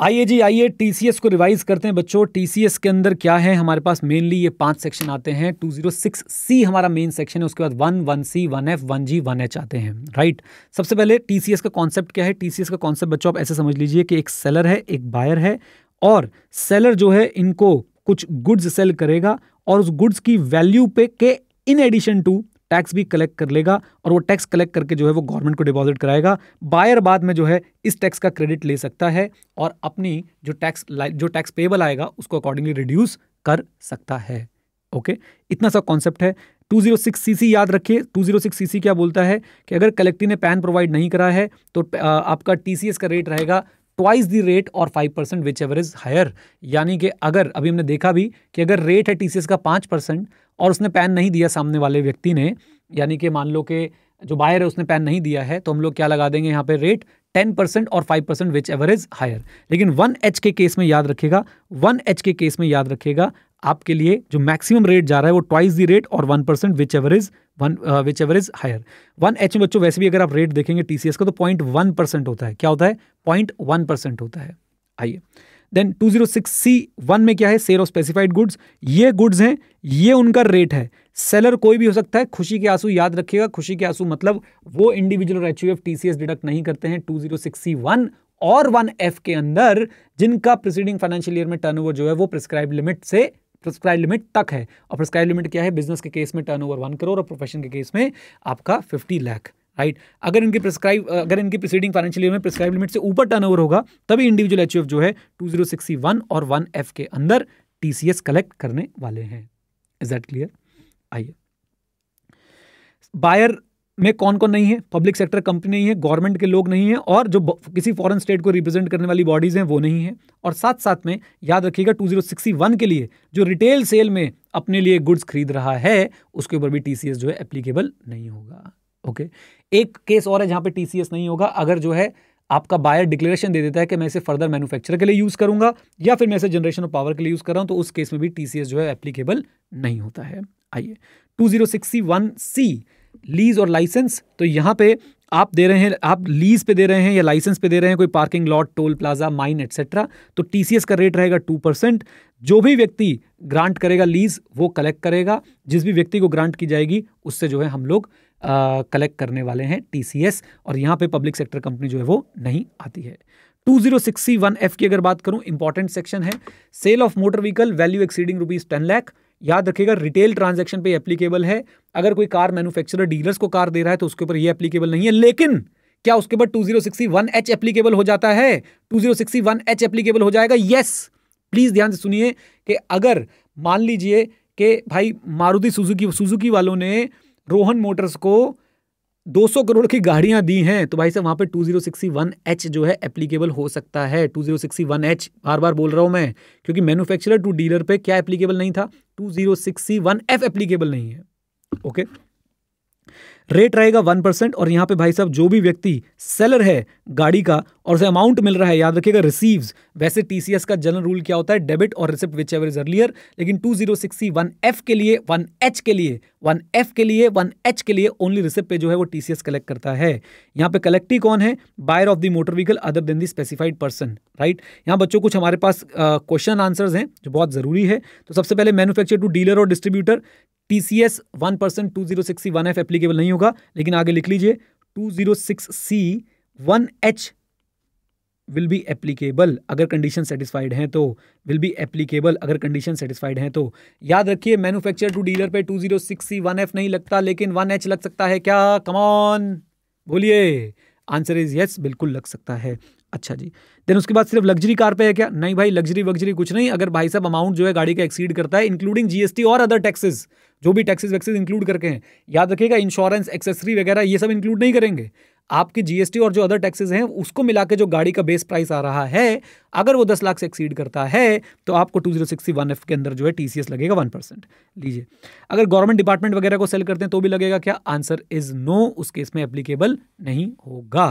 आइए जी आइए टीसीएस को रिवाइज करते हैं बच्चों टीसीएस के अंदर क्या है हमारे पास मेनली ये पांच सेक्शन आते हैं टू जीरो सिक्स सी हमारा मेन सेक्शन है उसके बाद one one C one F one G one H आते हैं राइट सबसे पहले टीसीएस का कॉन्सेप्ट क्या है टीसीएस का कॉन्सेप्ट बच्चों आप ऐसे समझ लीजिए कि एक सेलर है एक बायर है और सेलर जो है इनको कुछ गुड्स सेल करेगा और उस गुड्स की वैल्यू पे के इन एडिशन टू टैक्स भी कलेक्ट कर लेगा और वो टैक्स कलेक्ट करके जो है वो गवर्नमेंट को डिपॉजिट कराएगा बायर बाद में जो है इस टैक्स का क्रेडिट ले सकता है और अपनी जो टैक्स जो टैक्स पेबल आएगा उसको अकॉर्डिंगली रिड्यूस कर सकता है ओके इतना सा कॉन्सेप्ट है 206 सीसी याद रखिए 206 सीसी क्या बोलता है कि अगर कलेक्टी ने पैन प्रोवाइड नहीं करा है तो आपका टीसीएस का रेट रहेगा ट्वाइस दी रेट और five percent whichever is higher यानी कि अगर अभी हमने देखा भी कि अगर रेट है टी का पाँच परसेंट और उसने पैन नहीं दिया सामने वाले व्यक्ति ने यानी कि मान लो कि जो बायर है उसने पैन नहीं दिया है तो हम लोग क्या लगा देंगे यहाँ पे रेट टेन परसेंट और five percent whichever is higher लेकिन वन एच के केस में याद रखेगा वन एच के केस में याद रखेगा आपके लिए जो मैक्सिमम रेट जा रहा है वो ट्वाइस दी रेट और one percent whichever is one whichever is higher one H में बच्चों वैसे भी अगर आप रेट देखेंगे टी का तो पॉइंट वन परसेंट होता है क्या होता है पॉइंट वन परसेंट होता है आइए then two zero six C one में क्या है सेल ऑफ स्पेसिफाइड गुड्स ये गुड्स हैं ये उनका रेट है सेलर कोई भी हो सकता है खुशी के आंसू याद रखिएगा खुशी के आंसू मतलब वो individual H U F T deduct नहीं करते हैं two zero six C one और वन एफ के अंदर जिनका प्रिसीडिंग फाइनेंशियल ईयर में टर्नओवर जो है वो प्रिस्क्राइब लिमिट से प्रिस्क्राइब तो लिमिट तक है और प्रिस्क्राइब लिमिट क्या है बिजनेस के केस में टर्न ओवर वन करोड़ और प्रोफेशन के केस में आपका फिफ्टी लाख राइट अगर इनके प्रिस्क्राइब अगर इनके प्रिसीडिंग फाइनेंशियल ईयर में प्रिस्क्राइब लिमिट से ऊपर टर्न ओवर होगा तभी इंडिविजुअल एच जो है टू जीरो सिक्स वन और वन एफ के अंदर टी कलेक्ट करने वाले हैं इज दैट क्लियर आइए बायर में कौन कौन नहीं है पब्लिक सेक्टर कंपनी नहीं है गवर्नमेंट के लोग नहीं है और जो किसी फॉरेन स्टेट को रिप्रेजेंट करने वाली बॉडीज़ हैं वो नहीं है और साथ साथ में याद रखिएगा वन के लिए जो रिटेल सेल में अपने लिए गुड्स खरीद रहा है उसके ऊपर भी टीसीएस जो है एप्लीकेबल नहीं होगा ओके एक केस और है जहां पर टीसीएस नहीं होगा अगर जो है आपका बायर डिक्लेरेशन दे देता है कि मैं इसे फर्दर मैन्युफैक्चर के लिए यूज़ करूंगा या फिर मैं इसे जनरेशन ऑफ पावर के लिए यूज़ कर रहा हूं तो उस केस में भी टीसीएस जो है एप्लीकेबल नहीं होता है आइए two zero sixty one C lease और लाइसेंस तो यहाँ पे आप दे रहे हैं आप लीज पे दे रहे हैं या लाइसेंस पे दे रहे हैं कोई parking lot toll plaza mine etcetera तो टीसीएस का रेट रहेगा टू परसेंट जो भी व्यक्ति ग्रांट करेगा लीज वो कलेक्ट करेगा जिस भी व्यक्ति को ग्रांट की जाएगी उससे जो है हम लोग कलेक्ट करने वाले हैं टीसीएस और यहाँ पे पब्लिक सेक्टर कंपनी जो है वो नहीं आती है टू जीरो एफ की अगर बात करूं इंपॉर्टेंट सेक्शन है sale of motor vehicle value exceeding rupees ten lakh याद रखिएगा रिटेल ट्रांजेक्शन पे एप्लीकेबल है अगर कोई कार मैन्युफैक्चरर डीलर्स को कार दे रहा है तो उसके ऊपर ये एप्लीकेबल नहीं है लेकिन क्या उसके बाद two zero one H applicable हो जाता है two zero one H applicable हो जाएगा यस प्लीज ध्यान से सुनिए कि अगर मान लीजिए कि भाई मारुति सुजुकी सुजुकी वालों ने रोहन मोटर्स को 200 करोड़ की गाड़ियां दी हैं तो भाई साहब वहां पे एच जो है एप्लीकेबल हो सकता है टू जीरो एच बार बार बोल रहा हूं मैं क्योंकि मैन्युफैक्चरर टू डीलर पे क्या एप्लीकेबल नहीं था टू जीरो एफ एप्लीकेबल नहीं है ओके okay? रेट रहेगा वन परसेंट और यहाँ पे भाई साहब जो भी व्यक्ति सेलर है गाड़ी का और उसे अमाउंट मिल रहा है याद रखिएगा रिसीव्स वैसे टीसीएस का जनरल रूल क्या होता है डेबिट और receipt whichever is earlier लेकिन two zero six C one F के लिए वन एच के लिए वन एफ के लिए वन एच के लिए ओनली रिसिप्ट पे जो है वो टीसीएस कलेक्ट करता है यहाँ पे कलेक्ट ही कौन है buyer of the motor vehicle other than the specified person right यहाँ बच्चों कुछ हमारे पास क्वेश्चन आंसर्स हैं जो बहुत ज़रूरी है तो सबसे पहले मैनुफैक्चर टू डीलर और distributor T C S one percent two zero six C one F applicable नहीं होगा लेकिन आगे लिख लीजिए two zero six C one H will be applicable अगर कंडीशन सेटिस्फाइड हैं तो विल बी एप्लीकेबल अगर कंडीशन सेटिस्फाइड हैं तो याद रखिए मैन्युफैक्चर टू डीलर पे two zero six C one F नहीं लगता लेकिन वन एच लग सकता है क्या कमॉन बोलिए आंसर इज यस बिल्कुल लग सकता है अच्छा जी देन उसके बाद सिर्फ लग्जरी कार पे है क्या नहीं भाई लग्जरी वग्जरी कुछ नहीं अगर भाई साहब अमाउंट जो है गाड़ी का एक्सीड करता है इंक्लूडिंग जीएसटी और अदर टैक्सेस जो भी टैक्सेस वैक्सेस इंक्लूड करके हैं याद रखिएगा इंश्योरेंस एक्सेसरी वगैरह ये सब इंक्लूड नहीं करेंगे आपकी जीएसटी और जो अदर टैक्सेस हैं उसको मिला के जो गाड़ी का बेस प्राइस आ रहा है अगर वो दस लाख से एक्सीड करता है तो आपको two zero sixty one F के अंदर जो है टीसीएस लगेगा वन परसेंट लीजिए अगर गवर्नमेंट डिपार्टमेंट वगैरह को सेल करते हैं तो भी लगेगा क्या आंसर इज नो उस केस में एप्लीकेबल नहीं होगा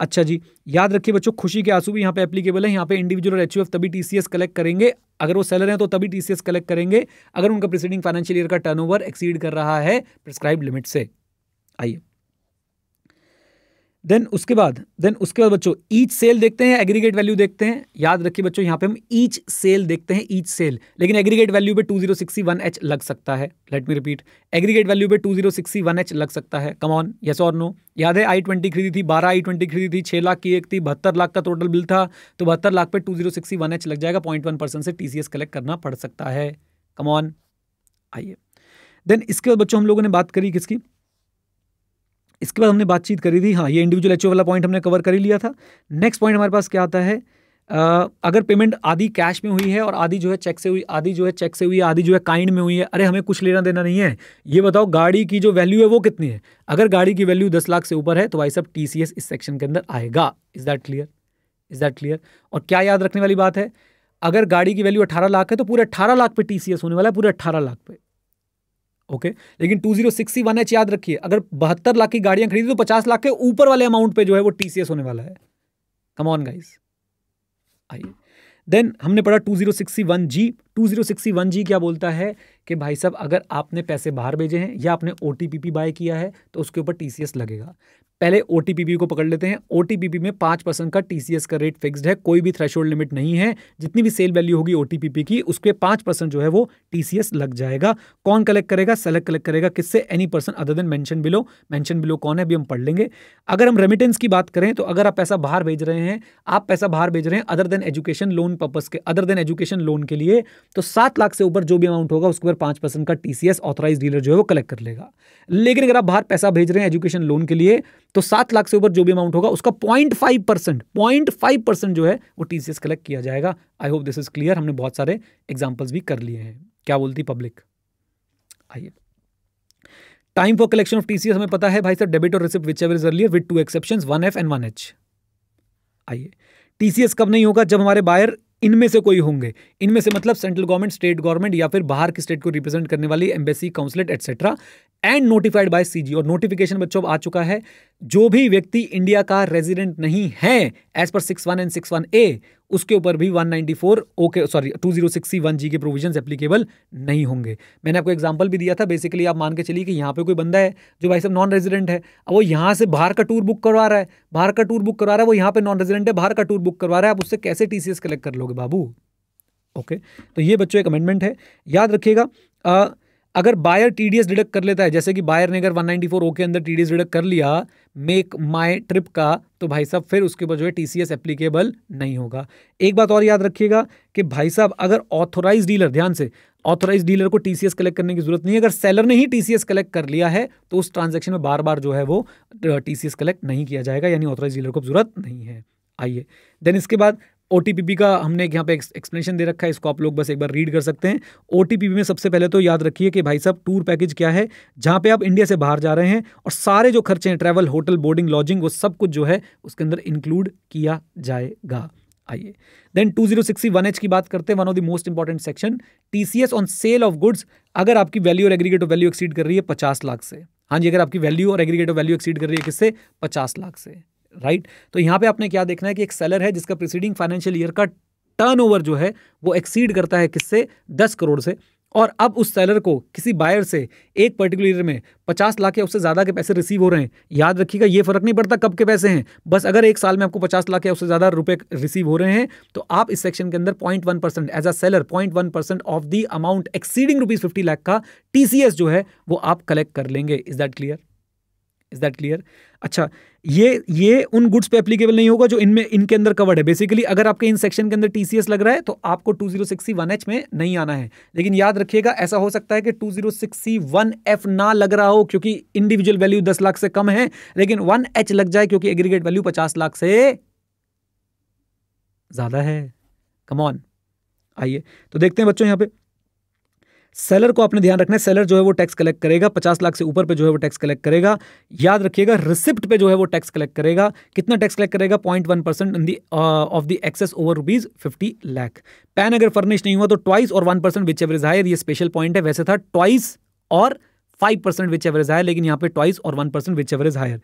अच्छा जी याद रखिए बच्चों खुशी के आंसू भी यहाँ पे एप्लीकेबल है यहाँ पे इंडिविजुअल एच तभी टीसीएस कलेक्ट करेंगे अगर वो सेलर हैं तो तभी टीसीएस कलेक्ट करेंगे अगर उनका प्रिसीडिंग फाइनेंशियल ईयर का टर्नओवर एक्सीड कर रहा है प्रिस्क्राइब लिमिट से आइए देन उसके बाद देन उसके बाद बच्चों ईच सेल देखते हैं एग्रीगेट वैल्यू देखते हैं याद रखिए बच्चों यहाँ पे हम ईच सेल देखते हैं ईच सेल लेकिन एग्रीगेट वैल्यू पे two zero sixty one H लग सकता है let me repeat aggregate value पे two zero sixty one H लग सकता है कमॉन यस और नो याद है आई ट्वेंटी खरीदी थी बारह आई ट्वेंटी खरीदी थी छः लाख की एक थी बहत्तर लाख का टोटल बिल था तो बहत्तर लाख पे two zero sixty one H लग जाएगा पॉइंट वन परसेंट से टी सी एस कलेक्ट करना पड़ सकता है कमॉन आइए देन इसके बाद बच्चों हम लोगों ने बात करी किसकी इसके बाद हमने बातचीत करी थी हाँ ये इंडिविजुअल एच वाला पॉइंट हमने कवर कर ही लिया था नेक्स्ट पॉइंट हमारे पास क्या आता है Uh, अगर पेमेंट आधी कैश में हुई है और आधी जो है चेक से हुई आधी जो है चेक से हुई है आधी जो है काइंड में हुई है अरे हमें कुछ लेना देना नहीं है ये बताओ गाड़ी की जो वैल्यू है वो कितनी है अगर गाड़ी की वैल्यू दस लाख से ऊपर है तो भाई सब टी इस सेक्शन के अंदर आएगा is that clear is that clear और क्या याद रखने वाली बात है अगर गाड़ी की वैल्यू अठारह लाख है तो पूरे अठारह लाख पे टी होने वाला है पूरे अठारह लाख पे ओके लेकिन two zero six one H याद रखिए अगर बहत्तर लाख की गाड़ियां खरीदी तो पचास लाख के ऊपर वाले अमाउंट पे जो है वो टीसीएस होने वाला है कम ऑन गाइस आइए देन हमने पढ़ा two zero six one G two zero sixty one G क्या बोलता है कि भाई साहब अगर आपने पैसे बाहर भेजे हैं या आपने O T P P buy किया है तो उसके ऊपर टी सी एस लगेगा पहले ओ टी पी पी को पकड़ लेते हैं ओ टी पी पी में पाँच परसेंट का टी सी एस का रेट फिक्सड है कोई भी थ्रेश लिमिट नहीं है जितनी भी सेल वैल्यू होगी ओ टी पी पी की उसके पाँच परसेंट जो है वो टी सी एस लग जाएगा कौन कलेक्ट करेगा सेलेक्ट कलेक्ट करेगा किससे any person other than mention below mention below कौन है अभी हम पढ़ लेंगे अगर हम रेमिटेंस की बात करें तो अगर आप पैसा बाहर भेज रहे हैं आप पैसा बाहर भेज रहे हैं other than education loan purpose के अदर देन एजुकेशन लोन के लिए तो सात लाख से ऊपर जो भी अमाउंट होगा उसके ऊपर पांच परसेंट का टीसीएस ऑथराइज डीलर जो है वो कलेक्ट कर लेगा लेकिन अगर आप बाहर पैसा भेज रहे हैं एजुकेशन लोन के लिए तो सात लाख से ऊपर जो भी अमाउंट होगा उसका point five percent point five percent जो है वो टीसीएस कलेक्ट किया जाएगा I hope this is clear हमने बहुत सारे एग्जाम्पल्स भी कर लिए हैं क्या बोलती पब्लिक आइए time for collection of TCS हमें पता है भाई सर डेबिट और receipt whichever is earlier with two exception one F and one H आइए टीसीएस कब नहीं होगा जब हमारे बायर इनमें से कोई होंगे इनमें से मतलब सेंट्रल गवर्नमेंट स्टेट गवर्नमेंट या फिर बाहर की स्टेट को रिप्रेजेंट करने वाली embassy consulate etcetera and notified by CG और नोटिफिकेशन बच्चों आ चुका है जो भी व्यक्ति इंडिया का रेजिडेंट नहीं है एज पर six one and six one A उसके ऊपर भी 194 okay sorry two zero six one G के प्रोविजन एप्लीकेबल नहीं होंगे मैंने आपको एग्जाम्पल भी दिया था बेसिकली आप मान के चलिए कि यहाँ पे कोई बंदा है जो भाई साहब नॉन रेजिडेंट है अब वो यहाँ से बाहर का टूर बुक करवा रहा है बाहर का टूर बुक करवा रहा है वो यहाँ पे नॉन रेजिडेंट है बाहर का टूर बुक करवा रहा है आप उससे कैसे टी कलेक्ट कर लोगे बाबू ओके तो ये बच्चों एक अमेंडमेंट है याद रखिएगा अगर बायर टीडीएस डिडक्ट कर लेता है जैसे कि बायर ने अगर 194 ओ के अंदर टीडीएस डिडक्ट कर लिया मेक माय ट्रिप का तो भाई साहब फिर उसके ऊपर जो है टीसीएस एप्लीकेबल नहीं होगा एक बात और याद रखिएगा कि भाई साहब अगर ऑथोराइज डीलर ध्यान से ऑथोराइज डीलर को टीसीएस कलेक्ट करने की जरूरत नहीं है अगर सेलर ने ही टीसीएस कलेक्ट कर लिया है तो उस ट्रांजेक्शन में बार बार जो है वो टीसीएस कलेक्ट नहीं किया जाएगा यानी ऑथोराइज डीलर को जरूरत नहीं है आइए देन इसके बाद ओ का हमने यहाँ पे एक्सप्लेनेशन दे रखा है इसको आप लोग बस एक बार रीड कर सकते हैं ओ में सबसे पहले तो याद रखिए कि भाई साहब टूर पैकेज क्या है जहाँ पे आप इंडिया से बाहर जा रहे हैं और सारे जो खर्चे हैं ट्रैवल होटल बोर्डिंग लॉजिंग वो सब कुछ जो है उसके अंदर इंक्लूड किया जाएगा आइए then two zero six one H की बात करते हैं one of the most important section T C S on sale of goods अगर आपकी वैल्यू और एग्रीगेट ऑफ वैल्यू एक्सीड कर रही है पचास लाख से हाँ जी अगर आपकी वैल्यू और एग्रीगेट ऑफ वैल्यू एक्सीड कर रही है किससे पचास लाख से राइट तो यहाँ पे आपने क्या देखना है कि एक सेलर है जिसका प्रिसीडिंग फाइनेंशियल ईयर का टर्नओवर जो है वो एक्सीड करता है किससे दस करोड़ से और अब उस सेलर को किसी बायर से एक पर्टिकुलर ईयर में पचास लाख या उससे ज़्यादा के पैसे रिसीव हो रहे हैं याद रखिएगा ये फ़र्क नहीं पड़ता कब के पैसे हैं बस अगर एक साल में आपको पचास लाख या उससे ज़्यादा रुपए रिसीव हो रहे हैं तो आप इस सेक्शन के अंदर point one percent as a seller point one percent of the amount exceeding rupees fifty lakh का टी जो है वो आप कलेक्ट कर लेंगे is that clear is that clear अच्छा ये ये उन गुड्स पे एप्लीकेबल नहीं होगा जो इनमें इनके अंदर कवर्ड है बेसिकली अगर आपके इन सेक्शन के अंदर टी लग रहा है तो आपको two zero six one H में नहीं आना है लेकिन याद रखिएगा ऐसा हो सकता है कि two zero six one F ना लग रहा हो क्योंकि इंडिविजुअल वैल्यू दस लाख से कम है लेकिन वन एच लग जाए क्योंकि एग्रीगेट वैल्यू पचास लाख से ज्यादा है कमॉन आइए तो देखते हैं बच्चों यहाँ पे सेलर को आपने ध्यान रखना है सेलर जो है वो टैक्स कलेक्ट करेगा पचास लाख से ऊपर पे जो है वो टैक्स कलेक्ट करेगा याद रखिएगा रिसिप्ट पे जो है वो टैक्स कलेक्ट करेगा कितना टैक्स कलेक्ट करेगा point one percent in the of the excess over rupees fifty lakh PAN अगर फर्निश नहीं हुआ तो ट्वाइस और one percent which ever is higher ये स्पेशल पॉइंट है वैसे था ट्वाइस और five percent which ever is higher लेकिन यहाँ पे ट्वाइस और one percent which ever is higher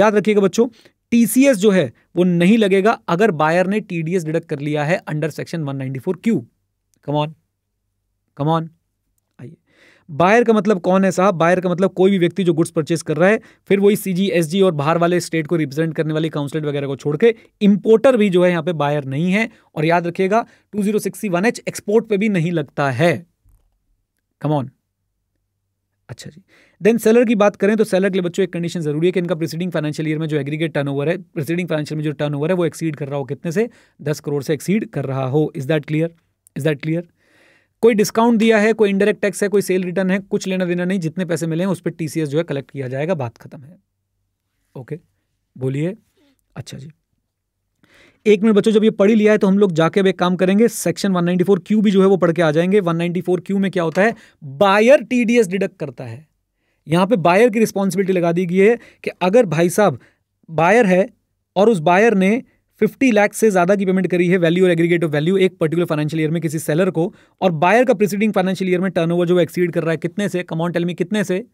याद रखिएगा बच्चों टीसीएस जो है वो नहीं लगेगा अगर बायर ने टीडीएस डिडक्ट कर लिया है under section one ninety four Q come on come on buyer का मतलब कौन है साहब बायर का मतलब कोई भी व्यक्ति जो गुड्स परचेस कर रहा है फिर वही सी और बाहर वाले स्टेट को रिप्रेजेंट करने वाली काउंसलेट वगैरह को छोड़ के इंपोर्टर भी जो है यहाँ पे बायर नहीं है और याद रखिएगा टू जीरो एक्सपोर्ट पर भी नहीं लगता है कमॉन अच्छा जी देन सेलर की बात करें तो सेलर के लिए बच्चों एक कंडीशन जरूरी है कि इनका प्रीसीडिंग फाइनेंशियल ईयर में जो एग्रीगेट टर्नओवर है प्रीसीडिंग फाइनेंशियल में जो टर्नओवर है वो एक्सीड कर रहा हो कितने से दस करोड़ से एक्सीड कर रहा हो is that clear is that clear कोई डिस्काउंट दिया है कोई इंडायरेक्ट टैक्स है कोई सेल रिटर्न है कुछ लेना देना नहीं जितने पैसे मिले हैं उस पर टीसीएस जो है कलेक्ट किया जाएगा बात खत्म है ओके बोलिए अच्छा जी एक मिनट बच्चों जब ये पढ़ी लिया है तो हम लोग जाके अब एक काम करेंगे सेक्शन 194 क्यू भी जो है वो पढ़ के आ जाएंगे 194 क्यू में क्या होता है बायर टीडीएस डिडक्ट करता है यहां पे बायर की रिस्पॉन्सिबिलिटी लगा दी गई है कि अगर भाई साहब बायर है और उस बायर ने फिफ्टी लाख से ज़्यादा की पेमेंट करी है वैल्यू और एग्रीगेट ऑफ वैल्यू एक पर्टिकुलर फाइनेंशियल ईयर में किसी सेलर को और बायर का प्रीसीडिंग फाइनेंशियल ईयर में टर्नओवर जो एक्सीड कर रहा है कितने से कमाउंट टेलमी कितने से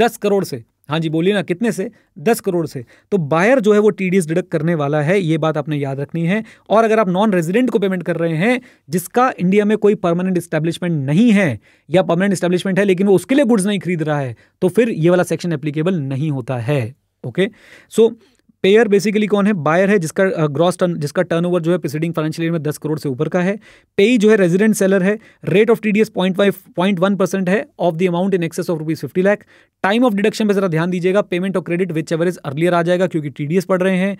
दस करोड़ से हाँ जी बोलिए ना कितने से दस करोड़ से तो बायर जो है वो टी डिडक्ट करने वाला है ये बात आपने याद रखनी है और अगर आप नॉन रेजिडेंट को पेमेंट कर रहे हैं जिसका इंडिया में कोई परमानेंट इस्टेब्लिशमेंट नहीं है या परमानेंट इस्टेब्लिशमेंट है लेकिन वो उसके लिए गुड्स नहीं खरीद रहा है तो फिर ये वाला सेक्शन एप्लीकेबल नहीं होता है okay so so, payer basically कौन है बायर है जिसका ग्रॉस टर्न जिसका ओवर जो है प्रिसीडिंग फाइनेंशियल ईयर में दस करोड़ से ऊपर का है पेई जो है रेजिडेंट सेलर है rate of as point five point one percent है of the amount in excess of rupees fifty lakh time of deduction पर जरा ध्यान दीजिएगा payment of credit which ever is earlier आ जाएगा क्योंकि एस पढ़ रहे हैं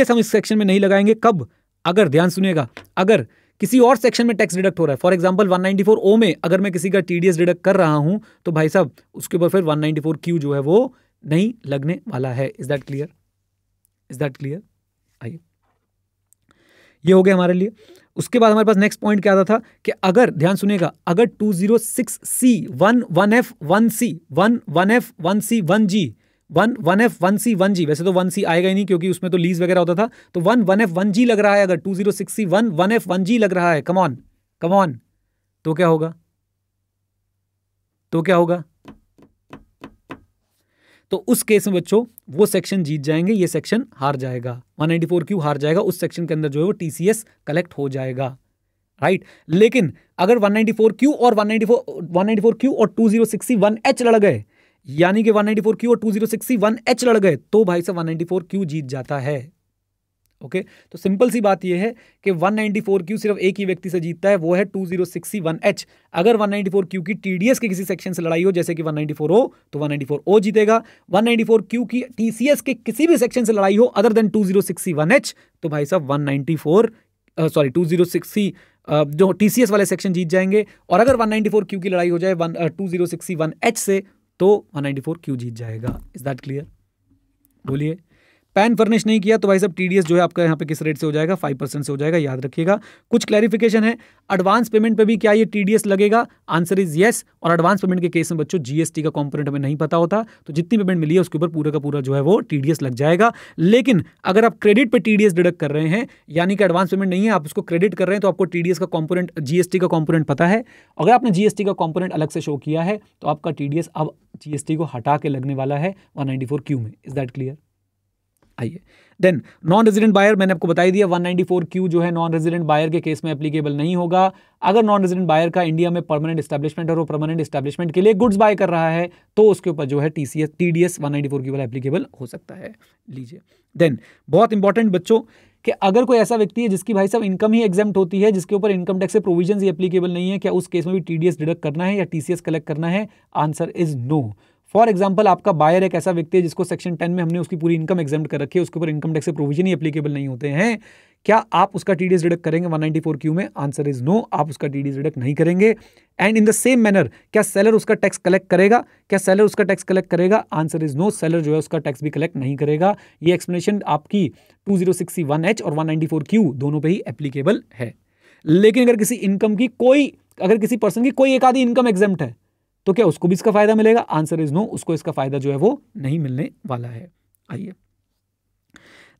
एस हम इस सेक्शन में नहीं लगाएंगे कब अगर ध्यान सुनेगा अगर किसी और सेक्शन में टैक्स डिडक्ट हो रहा है फॉर एग्जाम्पल 194 ओ में अगर मैं किसी का टीडीएस डिडक्ट कर रहा हूं तो भाई साहब उसके ऊपर फिर 194 क्यू जो है वो नहीं लगने वाला है is that clear is that clear आइए ये हो गया हमारे लिए उसके बाद हमारे पास नेक्स्ट पॉइंट क्या आता था कि अगर ध्यान सुनेगा अगर two zero six C one one F one C one one F one C one G one one F one C one G वैसे तो वन सी आएगा ही नहीं क्योंकि उसमें तो लीज वगैरह होता था तो one one F one G लग रहा है अगर two zero six C one one F one G लग रहा है कमॉन कमॉन तो क्या होगा तो क्या होगा तो उस केस में बच्चों वो सेक्शन जीत जाएंगे ये सेक्शन हार जाएगा 194 क्यू हार जाएगा उस सेक्शन के अंदर जो है वो टीसीएस कलेक्ट हो जाएगा राइट लेकिन अगर 194 क्यू और 194 194 क्यू और 2061 एच लड़ गए यानी कि 194 क्यू और 2061 एच लड़ गए तो भाई साहब 194 क्यू जीत जाता है ओके तो सिंपल सी बात यह है कि 194 क्यू सिर्फ एक ही व्यक्ति से जीतता है वो है 2061H अगर 194 क्यू की टीडीएस के किसी सेक्शन से लड़ाई हो जैसे कि 194 ओ तो 194 ओ जीतेगा 194 क्यू की टीसीएस के किसी भी सेक्शन से लड़ाई हो अदर देन 2061H तो भाई साहब 194 सॉरी टू जीरो जो टी वाले सेक्शन जीत जाएंगे और अगर वन फोर क्यू की लड़ाई हो जाए one two zero one H से तो वन फोर क्यू जीत जाएगा इज दैट क्लियर बोलिए पैन फर्निश नहीं किया तो भाई साहब टीडीएस जो है आपका यहाँ पे किस रेट से हो जाएगा फाइव परसेंट से हो जाएगा याद रखिएगा कुछ क्लैरिफिकेशन है एडवांस पेमेंट पे भी क्या ये टीडीएस लगेगा आंसर इज येस और एडवांस पेमेंट के केस में बच्चों जीएसटी का कॉम्पोनेंट हमें नहीं पता होता तो जितनी पेमेंट मिली है उसके ऊपर पूरा का पूरा जो है वो टीडीएस लग जाएगा लेकिन अगर आप क्रेडिट पर टीडीएस डिडक्ट कर रहे हैं यानी कि एडवांस पेमेंट नहीं है आप उसको क्रेडिट कर रहे हैं तो आपको टीडीएस का कॉम्पोनेंट जीएसटी का कॉम्पोनेट पता है अगर आपने जीएसटी का कॉम्पोनेट अलग से शो किया है तो आपका टीडीएस अब जीएसटी को हटा के लगने वाला है वन क्यू में इज दैट क्लियर आइए देन नॉन रेजिडेंट बायर मैंने आपको बताई दिया 194 क्यू जो है नॉन रेजिडेंट बायर के केस में एप्लीकेबल नहीं होगा अगर नॉन रेजिडेंट बायर का इंडिया में परमानेंट स्टैब्लिशमेंट और वो परमानेंट स्टैब्लिशमेंट के लिए गुड्स बाय कर रहा है तो उसके ऊपर जो है T C S T D S one ninety four Q वाला एप्लीकेबल हो सकता है लीजिए देन बहुत इंपॉर्टेंट बच्चों कि अगर कोई ऐसा व्यक्ति है जिसकी भाई साहब इनकम ही एग्जाम होती है जिसके ऊपर इनकम टैक्स से प्रोविजन ही एप्लीकेबल नहीं है क्या उस केस में भी टी डिडक्ट करना है या टी कलेक्ट करना है answer is no for example आपका बायर एक ऐसा व्यक्ति है जिसको सेक्शन टेन में हमने उसकी पूरी इनकम एग्जाम कर रखी है उसके ऊपर इनकम टैक्स के प्रोविजन ही एप्लीकेबल नहीं होते हैं क्या आप उसका टी डी डिडक्ट करेंगे 194 क्यू में आंसर इज नो आप उसका टी डी डिडक्ट नहीं करेंगे and in the same manner क्या सेलर उसका टैक्स कलेक्ट करेगा क्या सेलर उसका टैक्स कलेक्ट करेगा आंसर इज नो सेलर जो है उसका टैक्स भी कलेक्ट नहीं करेगा ये एक्सप्लेनेशन आपकी two zero six one H और वन नाइनटी फोर क्यू दोनों पर ही एप्लीकेबल है लेकिन अगर किसी इनकम की कोई अगर किसी पर्सन की कोई एक आधी इनकम एग्जाम है तो क्या उसको भी इसका फायदा मिलेगा आंसर इज नो उसको इसका फायदा जो है वो नहीं मिलने वाला है आइए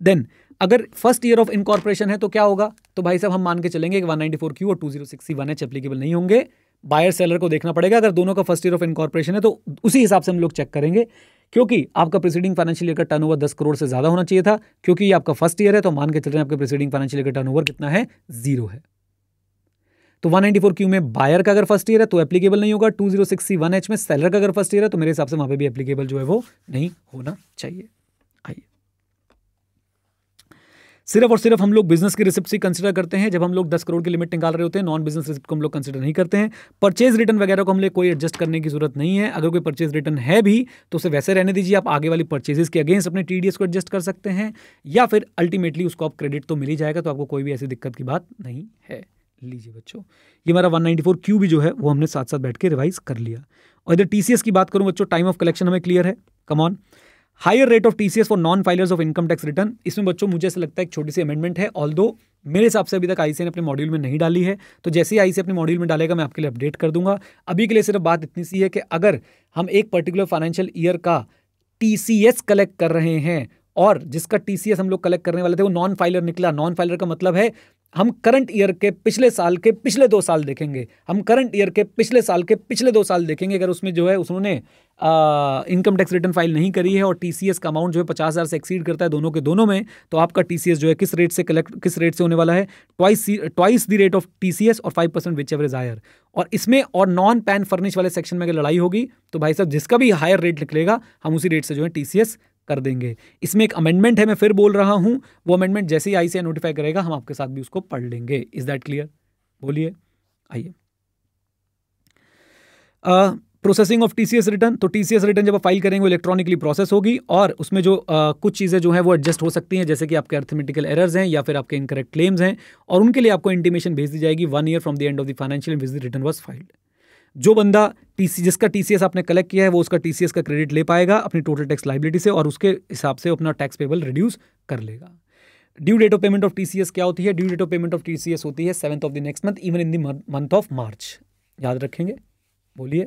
देन अगर फर्स्ट ईयर ऑफ इनकॉर्पोरेशन है तो क्या होगा तो भाई साहब हम मान के चलेंगे कि 194 क्यू और 206C1 एच एप्लीकेबल नहीं होंगे बायर सेलर को देखना पड़ेगा अगर दोनों का फर्स्ट ईयर ऑफ इनकॉर्पोरेशन है तो उसी हिसाब से हम लोग चेक करेंगे क्योंकि आपका प्रीसीडिंग फाइनेंशियल ईयर का टर्नओवर 10 करोड़ से ज़्यादा होना चाहिए था क्योंकि ये आपका फर्स्ट ईयर है तो मान के चल रहे हैं आपके प्रीसीडिंग फाइनेंशियल ईयर का टर्नओवर कितना है जीरो है तो 194 क्यू में बायर का अगर फर्स्ट ईयर है तो एप्लीकेबल नहीं होगा वन एच में सेलर का अगर फर्स्ट ईयर है तो मेरे हिसाब से वहां पे भी एप्लीकेबल जो है वो नहीं होना चाहिए आइए सिर्फ और सिर्फ हम लोग बिजनेस की रिसिप्ट ही कंसिडर करते हैं जब हम लोग दस करोड़ की लिमिट निकाल रहे होते हैं नॉन बिजनेस रिसिप्ट को हम लोग कंसिडर नहीं करते हैं परचेज रिटर्न वगैरह को हम लोग कोई एडजस्ट करने की जरूरत नहीं है अगर कोई परचेज रिटर्न है भी तो उसे वैसे रहने दीजिए आप आगे वाली परचेजेस के अगेंस्ट अपने टी को एडजस्ट कर सकते हैं या फिर अल्टीमेटली उसको आप क्रेडिट तो मिल ही जाएगा तो आपको कोई भी ऐसी दिक्कत की बात नहीं है लीजिए बच्चों ये हमारा 194 क्यू भी जो है वो हमने साथ साथ बैठ के रिवाइज कर लिया और इधर टीसीएस की बात करूँ बच्चों टाइम ऑफ कलेक्शन हमें क्लियर है come on higher rate of TCS for non filers of income tax return इसमें बच्चों मुझे ऐसा लगता है एक छोटी सी अमेंडमेंट है ऑल दो मेरे हिसाब से अभी तक आईसी ने अपने मॉड्यूल में नहीं डाली है तो जैसे ही आईसी अपने मॉड्यूल में डालेगा मैं आपके लिए अपडेट कर दूंगा अभी के लिए सिर्फ बात इतनी सी है कि अगर हम एक पर्टिकुलर फाइनेंशियल ईयर का टी कलेक्ट कर रहे हैं और जिसका टी हम लोग कलेक्ट करने वाले थे वो नॉन फाइलर निकला नॉन फाइलर का मतलब है हम करंट ईयर के पिछले साल के पिछले दो साल देखेंगे हम करंट ईयर के पिछले साल के पिछले दो साल देखेंगे अगर उसमें जो है उन्होंने इनकम टैक्स रिटर्न फाइल नहीं करी है और टीसीएस का अमाउंट जो है पचास हज़ार से एक्सीड करता है दोनों के दोनों में तो आपका टीसीएस जो है किस रेट से कलेक्ट किस रेट से होने वाला है twice twice the rate of TCS और five percent which ever is higher और इसमें और नॉन पैन फर्निश वाले सेक्शन में अगर लड़ाई होगी तो भाई साहब जिसका भी हायर रेट निकलेगा हम उसी रेट से जो है टीसीएस कर देंगे इसमें एक अमेंडमेंट है मैं फिर बोल रहा हूँ वो अमेंडमेंट जैसे ही आई सी नोटिफाई करेगा हम आपके साथ भी उसको पढ़ लेंगे इज दैट क्लियर बोलिए आइए प्रोसेसिंग ऑफ टीसीएस रिटर्न तो टीसीएस रिटर्न जब आप फाइल करेंगे वो इलेक्ट्रॉनिकली प्रोसेस होगी और उसमें जो आ, कुछ चीज़ें जो हैं वो एडजस्ट हो सकती हैं जैसे कि आपके अर्थमेटिकल एरर्स हैं या फिर आपके इनकरेक्ट क्लेम्स हैं और उनके लिए आपको इंटीमेशन भेज दी जाएगी one year from the end of the financial visit return was filed जो बंदा टी जिसका टी आपने कलेक्ट किया है वो उसका टी का क्रेडिट ले पाएगा अपनी टोटल टैक्स लाइबिलिटी से और उसके हिसाब से अपना टैक्स पेबल रिड्यूस कर लेगा due date of payment of T क्या होती है due date of payment of T होती है seventh of the next month even in the month of March याद रखेंगे बोलिए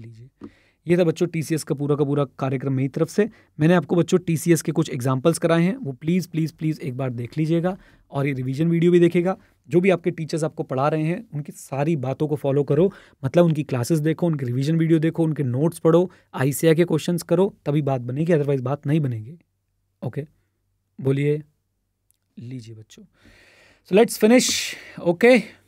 लीजिए ये था बच्चों टी का पूरा का पूरा कार्यक्रम मेरी तरफ से मैंने आपको बच्चों टी के कुछ एग्जाम्पल्स कराए हैं वो प्लीज़ प्लीज़ प्लीज़ एक बार देख लीजिएगा और ये रिवीजन वीडियो भी देखेगा जो भी आपके टीचर्स आपको पढ़ा रहे हैं उनकी सारी बातों को फॉलो करो मतलब उनकी क्लासेस देखो उनके रिवीजन वीडियो देखो उनके नोट्स पढ़ो आई के क्वेश्चन करो तभी बात बनेगी अदरवाइज़ बात नहीं बनेगी ओके बोलिए लीजिए बच्चों सो लेट्स फिनिश ओके